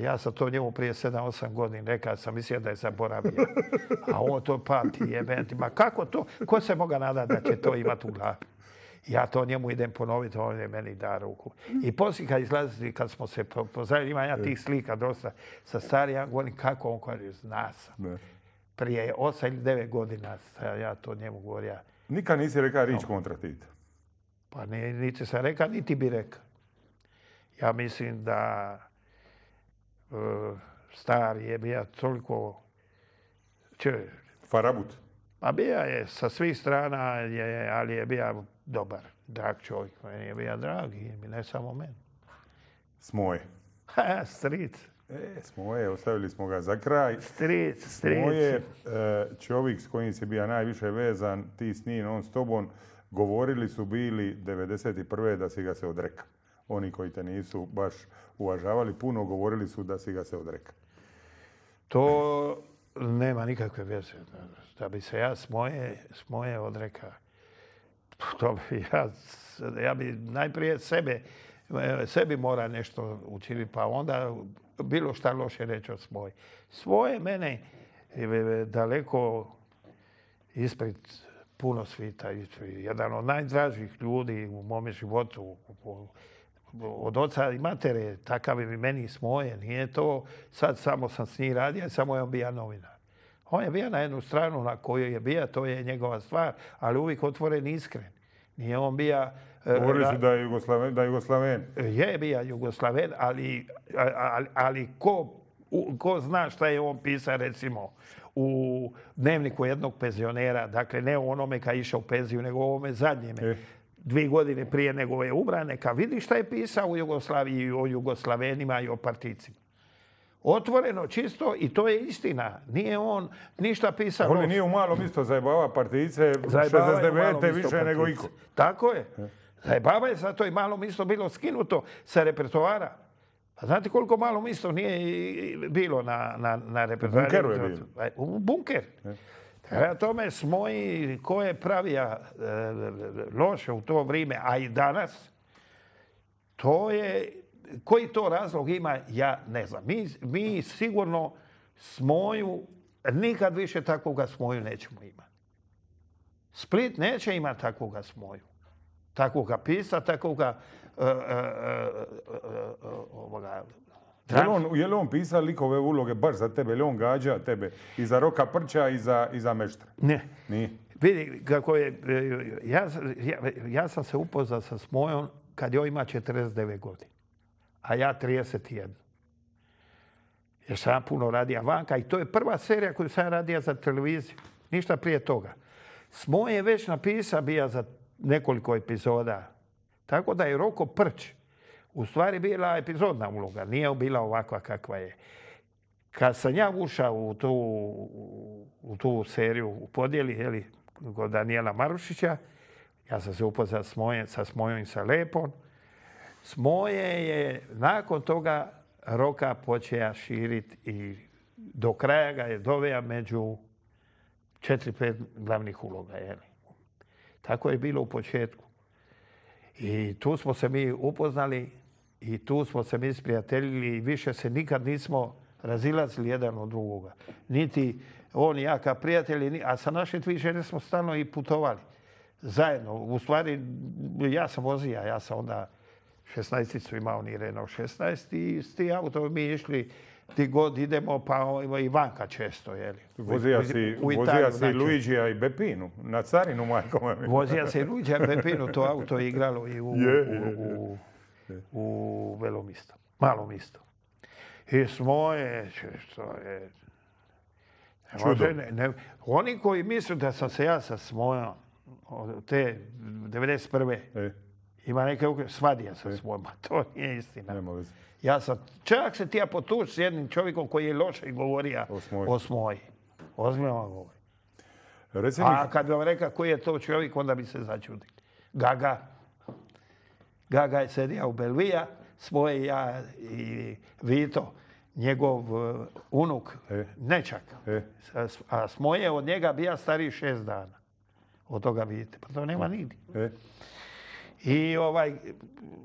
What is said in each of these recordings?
ja sam to njemu prije 7-8 godina rekao, sam mislio da je zaboravio. A on to pamti jebenti. Ma kako to? Ko se moga nadati da će to imati u glavi? Ja to njemu idem ponoviti, on je meni da ruku. I poslije kad izlazili, kad smo se pozdravili, ima ja tih slika dosta sa stari, ja govorim kako on kaže, zna sam. Prije 8 ili 9 godina ja to njemu govorio. Nikad nisi rekao rič kontra Tita? Pa niti sam rekao, niti bi rekao. Ja mislim da Eh, star je bio toliko Farabut? A pa bio je sa svih strana, ali je bio dobar, drag čovjek. Meni je bio drag i ne samo meni. Smoje. Ha, stric. E, Smoje, ostavili smo ga za kraj. Stric, stric. Smoje, eh, čovjek s kojim si bio najviše vezan, ti s njim, on s tobom, govorili su bili 1991. da si ga se odreka oni koji te nisu baš uvažavali puno, govorili su da si ga se odreka. To nema nikakve veze. Da bi se ja s moje, s odreka, to bi ja, ja bi najprije sebe, sebi mora nešto učiniti, pa onda bilo šta loše reći od svoje. Svoje mene daleko ispred puno svita. Jedan od najdražih ljudi u mome životu, od oca i matere, takav je meni smoje, nije to sad samo sam s njim radio, samo je on bio novinar. On je bio na jednu stranu na kojoj je bio, to je njegova stvar, ali uvijek otvoren i iskren. Nije on bio... E, Govorili da je Jugoslaven. Jugoslaven. Je bio Jugoslaven, ali, ali, ko, ko zna šta je on pisao, recimo, u dnevniku jednog penzionera, dakle ne u onome kad je išao u penziju, nego u ovome zadnjeme. E dvije godine prije nego je umra, neka vidi šta je pisao u Jugoslaviji i o Jugoslavenima i o particima. Otvoreno, čisto i to je istina. Nije on ništa pisao. On nije u malom isto zajebava partice, 69. više nego iko. Tako je. Zajebava je, zato i malo isto bilo skinuto sa repertoara. Pa znate koliko malo isto nije bilo na, na, repertoaru? U bunkeru e, U bunker. E. Prema tome smo i ko je pravija e, loše u to vrijeme, a i danas, to je, koji to razlog ima, ja ne znam. Mi, mi sigurno smoju, nikad više takvoga smoju nećemo imati. Split neće imati takvoga smoju. Takvoga pisa, takvoga e, e, je, li on, pisao likove uloge baš za tebe? Je on gađa tebe? I za Roka Prča i za, i Meštra? Ne. Vidi, kako je, e, ja, sam se upoznao sa Smojom kad joj ima 49 godina, a ja 31. Jer sam puno radio vanka i to je prva serija koju sam radio za televiziju. Ništa prije toga. Smoj je već napisao bija za nekoliko epizoda. Tako da je Roko Prč u stvari bila epizodna uloga, nije bila ovakva kakva je. Kad sam ja ušao u tu, u tu seriju u podjeli jeli, kod Danijela Marušića, ja sam se upoznao s moje, sa Smojom i sa Lepom. Smoje je nakon toga roka počeo širiti i do kraja ga je doveo među četiri, pet glavnih uloga. Jeli. Tako je bilo u početku. I tu smo se mi upoznali i tu smo se mi sprijateljili i više se nikad nismo razilazili jedan od drugoga. Niti on i ja kao prijatelji, a sa naše žene smo stano i putovali zajedno. U stvari, ja sam vozija, ja sam onda 16-icu imao ni Renault 16 i s ti auto mi išli ti god idemo, pa i vanka često, jeli. Vozija si, u vozija znači. Luigija i Bepinu, na carinu, Vozija se Luigija i Bepinu, to auto je igralo i u u velom istom, malom istom. I svoje što je... oni koji misle da sam se ja sa smojom te 91. E. Ima neke svadija sa e. svojom, to nije istina. Nema Ja sam, čak se ti ja potuš s jednim čovjekom koji je loše i govorio o smoji. govori. recimo A kad bi vam rekao koji je to čovjek, onda bi se začudili. Gaga Gaga je sedio u Belvija, svoje ja i Vito, njegov e, unuk, e. nečak. E. A svoje od njega bija stariji šest dana. Od toga vidite. Pa to nema nigdje. E. I ovaj,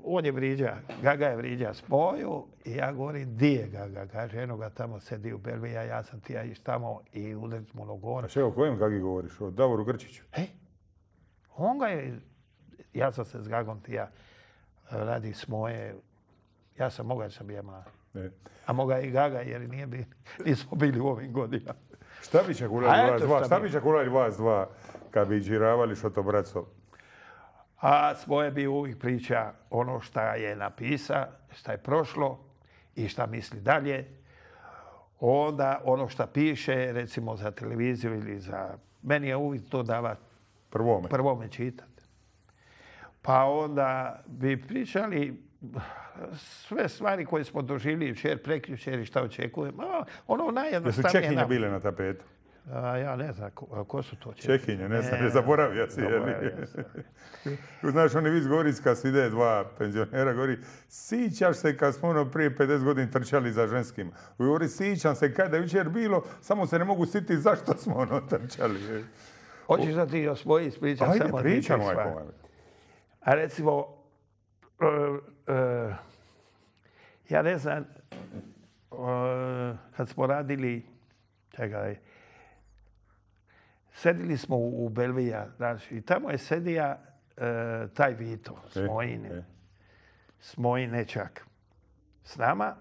on je vriđa, Gaga je vriđa spoju i ja govorim, di je Gaga? Kaže, eno ga tamo sedi u Belvija, ja sam ti ja iš tamo i udarit mu gore. A o kojem Gagi govoriš? O Davoru Grčiću? E, on ga je, ja sam se s Gagom ti ja radi smoje. Ja sam mogao sam bio e. A moga i Gaga jer nije bi nismo bili u ovim godinama. Šta bi će vas dva? Šta bi će kurali vas dva kad bi džiravali što to braco? A svoje bi uvijek priča ono šta je napisa, šta je prošlo i šta misli dalje. Onda ono šta piše, recimo za televiziju ili za... Meni je uvijek to dava prvome, prvome čitati pa onda bi pričali sve stvari koje smo doživjeli jučer, prekjučer i šta očekujem. Ono najjednostavnije... su Čehinje bile na tapetu? A, ja ne znam, ko, su to Čehinje? Čehinje, ne znam, ne e, zaboravio si. Zaboravio Znaš, oni vi govori kad su ide dva penzionera, govori, sićaš se kad smo ono prije 50 godina trčali za ženskim. Govori, sićam se kada je jučer bilo, samo se ne mogu sjetiti zašto smo ono trčali. Hoćeš da ti još moji ispričam pričamo, a recimo, e, e, ja ne znam, e, kad smo radili, sedili smo u Belvija, i tamo je sedija taj Vito, smoji, Smojine. nečak. Smojine S nama.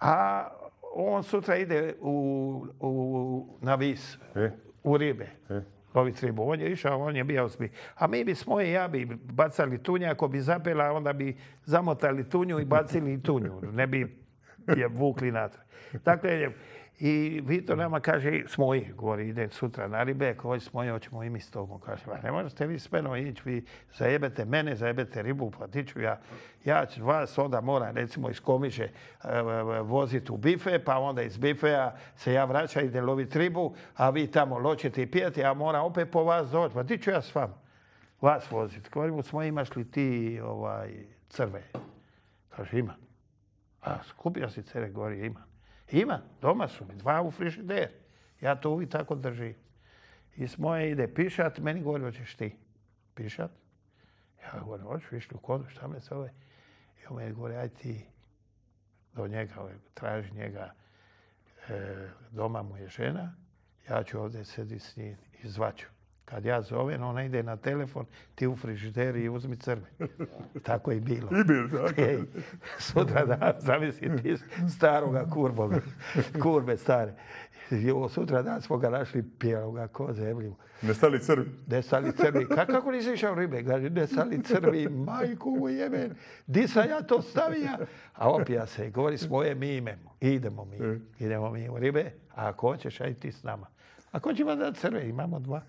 A on sutra ide u, na vis, u ribe ovi ribu. On je išao, on je bio osmi A mi bi s ja bi bacali tunja, ako bi zapela, onda bi zamotali tunju i bacili tunju. Ono, ne bi je vukli natrag. Dakle, i Vito nama kaže, s moji govori, ide sutra na ribe, koji smo s moji hoćemo i mi s tobom. Kaže, pa ne možete vi s menom ići, vi zajebete mene, zajebete ribu, pa ti ću ja. Ja ću vas onda moram, recimo, iz komiže eh, voziti u bife, pa onda iz bifeja se ja vraćam, ide loviti ribu, a vi tamo loćete i pijete, a moram opet po vas doći, pa ti ću ja s vama vas voziti. Govorim, smo imaš li ti ovaj, crve? Kaže, ima. A skupio si crve, govori, imam. Ima, doma su mi, dva u frižider. Ja to uvijek tako držim. I moje ide pišat, meni govori, hoćeš ti pišat? Ja govorim, hoću išli u kodu, šta me zove? I meni govori, aj ti do njega, ovaj, traži njega, e, doma mu je žena, ja ću ovdje sjediti s njim i zvaću. Kad ja zovem, ona ide na telefon, ti u frižideri i uzmi crve. Tako je bilo. I bilo, tako. Ej, sutra dan, zamisli ti staroga kurboga, kurbe stare. I sutra dan smo ga našli pjeloga ko zemlju. Nestali crvi. Nestali crvi. Ka, kako nisi išao ribe? Gaži, nestali crvi, majku u jemen. Di sam ja to stavija? A opija se. Govori s moje, mi imemo. Idemo mi. E. Idemo mi u ribe. A ako hoćeš, aj ti s nama. A ko će vam dati crve? Imamo dva.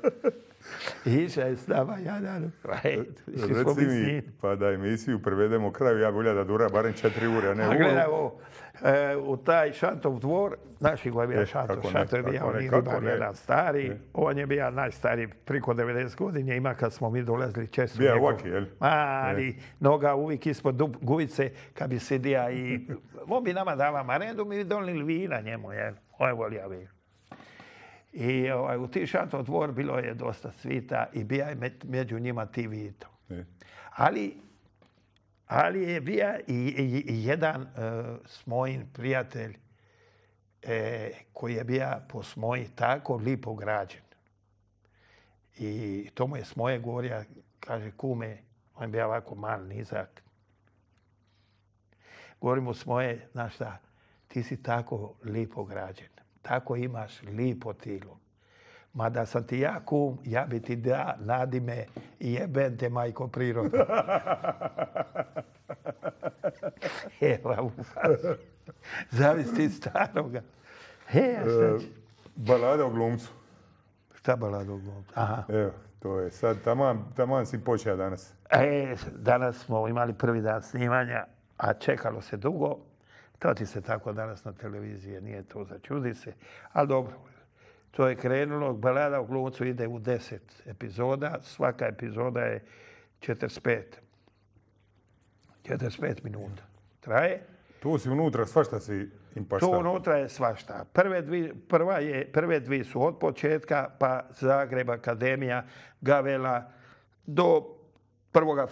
Iša je s nama, ja dam. Reci mi, pa da emisiju prevedemo kraju, ja volja da dura barem četiri ure. Ne, a gledaj ovo, e, u taj Šantov dvor, naši ko je bio e, Šantov? Šantov je bio jedan stari, e. on je bio najstariji, priko 90 godina ima kad smo mi dolazili često. Bija ovaki, jel? Mali, e. noga uvijek ispod gujice, kad bi sedija i... On bi nama dava maredu, mi bi donili vina njemu, jel? On je volio i ovaj, u tih bilo je dosta svita i bija je među njima ti vito. E. Ali, je bio i, jedan e, smo prijatelj e, koji je bija po smoji tako lipo građen. I to mu je s moje kaže kume, on je bio ovako mal, nizak. Govorim mu s znaš šta, ti si tako lipo građen. Tako imaš lipo tilo. Mada sam ti ja kum, ja bi ti da nadime i jeben te majko priroda. Evo, staroga. He, e, balada o glumcu. Šta balada o glumcu? Evo, to je sad, taman, taman si počeo danas. E, danas smo imali prvi dan snimanja, a čekalo se dugo to ti se tako danas na televiziji nije to začudi se, ali dobro. To je krenulo, balada u glumcu ide u deset epizoda, svaka epizoda je 45. 45 minuta traje. Tu si unutra, svašta si im pašta. Tu unutra je svašta. Prve, dvi, prva je, prve dvi su od početka, pa Zagreb, Akademija, Gavela, do prvoga